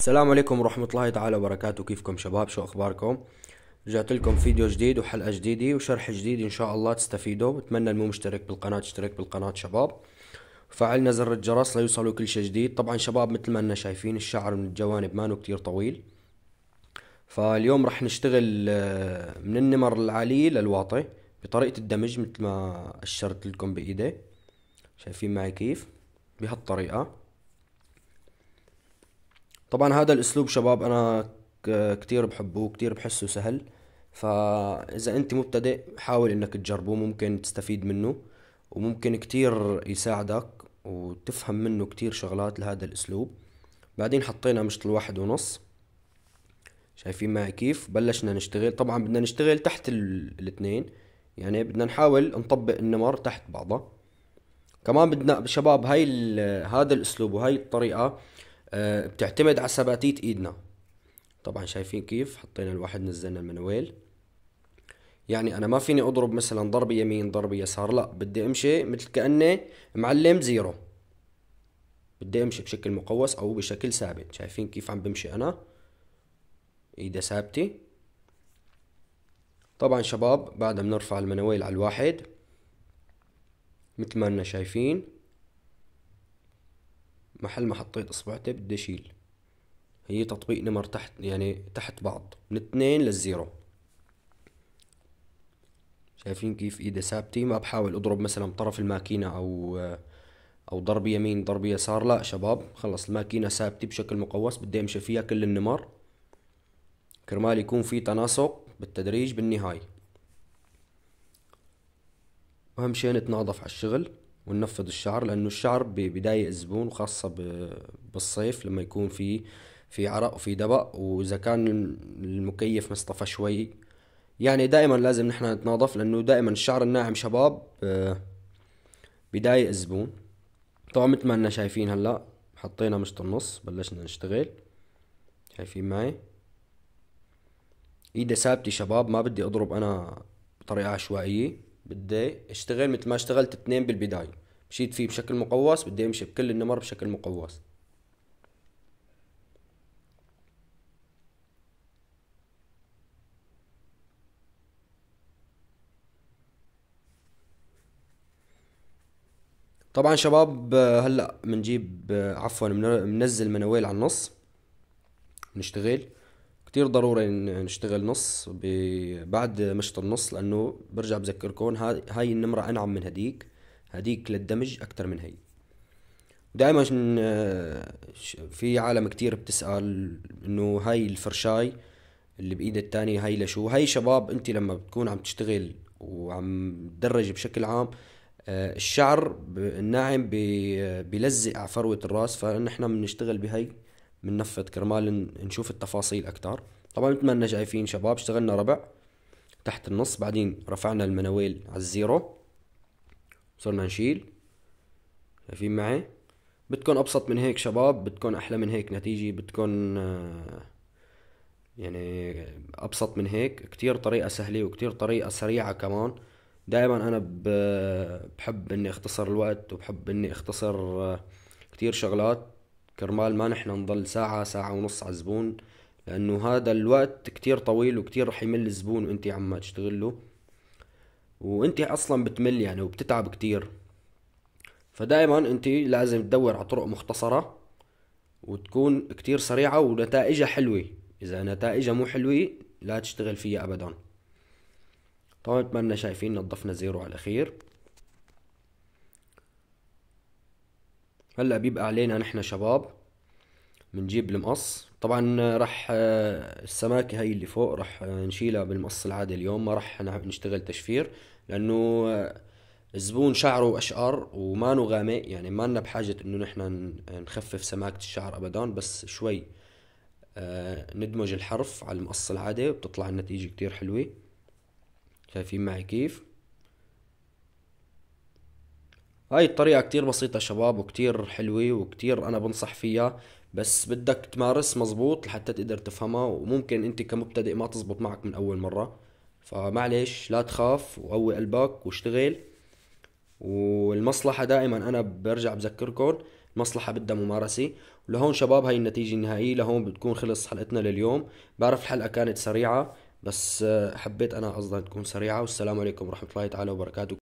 السلام عليكم ورحمة الله تعالى وبركاته كيفكم شباب شو أخباركم رجعت لكم فيديو جديد وحلقة جديدة وشرح جديد إن شاء الله تستفيدوا بتمنى المو مشترك بالقناة اشترك بالقناة شباب فعلنا زر الجرس ليوصلوا كل شيء جديد طبعا شباب مثل ما انا شايفين الشعر من الجوانب مانو كتير طويل فاليوم رح نشتغل آه، من النمر العالية للواطي بطريقة الدمج مثل ما أشرت لكم بإيدي شايفين معي كيف بهالطريقة طبعا هذا الاسلوب شباب انا كتير بحبه كتير بحسه سهل فاذا انت مبتدئ حاول انك تجربه ممكن تستفيد منه وممكن كتير يساعدك وتفهم منه كتير شغلات لهذا الاسلوب بعدين حطينا مشط واحد ونص شايفين معي كيف بلشنا نشتغل طبعا بدنا نشتغل تحت الاثنين يعني بدنا نحاول نطبق النمر تحت بعضها كمان بدنا شباب هاي هذا الاسلوب وهي الطريقه آه، بتعتمد على ثباتيت ايدنا طبعا شايفين كيف حطينا الواحد نزلنا المنويل يعني انا ما فيني اضرب مثلا ضربه يمين ضربه يسار لا بدي امشي مثل كاني معلم زيرو بدي امشي بشكل مقوس او بشكل ثابت شايفين كيف عم بمشي انا ايده ثابته طبعا شباب بعدها بنرفع المنويل على الواحد مثل ما انا شايفين محل ما حطيت اصبعتي بدي اشيل هي تطبيق نمر تحت يعني تحت بعض من اثنين للزيرو شايفين كيف ايدي ثابتة ما بحاول اضرب مثلا طرف الماكينة او او ضرب يمين ضرب يسار لا شباب خلص الماكينة ثابتة بشكل مقوس بدي امشي فيها كل النمر كرمال يكون في تناسق بالتدريج بالنهاية اهم شي نتناظف على الشغل وننفض الشعر لانه الشعر بيضايق الزبون وخاصه بالصيف لما يكون في في عرق وفي دبق واذا كان المكيف مصطفى شوي يعني دائما لازم نحن نتناظف لانه دائما الشعر الناعم شباب آه، بضايق الزبون طبعا مثل ما انا شايفين هلا حطينا مشط النص بلشنا نشتغل شايفين معي ايدي ثابته شباب ما بدي اضرب انا بطريقه عشوائيه بدي اشتغل مثل ما اشتغلت اثنين بالبدايه مشيت فيه بشكل مقوس بدي امشي بكل النمر بشكل مقوس طبعا شباب هلا بنجيب عفوا بننزل منويل على النص بنشتغل كتير ضروري نشتغل نص بعد مشط النص لانه برجع بذكركم هاي النمره انعم من هديك هذيك للدمج اكثر من هي دائما آه، في عالم كتير بتسأل انه هاي الفرشاي اللي بايد التانية هاي لشو هاي شباب انت لما بتكون عم تشتغل وعم تدرج بشكل عام آه، الشعر الناعم بيلزق على فروة الراس فنحن بنشتغل بهي بننفذ كرمال نشوف التفاصيل اكثر طبعا مثل ما شايفين شباب اشتغلنا ربع تحت النص بعدين رفعنا المناويل على الزيرو صرنا نشيل شايفين معي بدكم ابسط من هيك شباب بدكم احلى من هيك نتيجه بدكم آه، يعني ابسط من هيك كتير طريقه سهله وكتير طريقه سريعه كمان دائما انا بحب اني اختصر الوقت وبحب اني اختصر آه، كتير شغلات كرمال ما نحن نضل ساعة ساعة ونص على الزبون لأنه هذا الوقت كتير طويل وكتير رح يمل الزبون وانت عم تشتغل له وانت اصلا بتمل يعني وبتتعب كتير فدائما انت لازم تدور على طرق مختصرة وتكون كتير سريعة ونتائجها حلوة اذا نتائجها مو حلوة لا تشتغل فيها ابدا طبعا اتمنى شايفين نظفنا زيرو على الاخير هلا بيبقى علينا نحن شباب بنجيب المقص طبعا آه، راح آه، السماكه هي اللي فوق راح آه، نشيلها بالمقص العادي اليوم ما راح نشتغل تشفير لانه الزبون شعره اشقر وما غامق يعني ما لنا بحاجه انه نحن نخفف سماكه الشعر ابدا بس شوي ندمج الحرف على المقص العادي وبتطلع النتيجه كتير حلوه شايفين معي كيف هاي الطريقة كتير بسيطة شباب وكتير حلوة وكتير أنا بنصح فيها بس بدك تمارس مزبوط لحتى تقدر تفهمها وممكن انت كمبتدئ ما تزبط معك من اول مرة فمعليش لا تخاف وقوي قلبك واشتغل والمصلحة دائما انا برجع بذكركم المصلحة بدها ممارسة ولهون شباب هاي النتيجة النهائية لهون بتكون خلص حلقتنا لليوم بعرف الحلقة كانت سريعة بس آه، حبيت انا أصلا تكون سريعة والسلام عليكم ورحمة الله تعالى وبركاته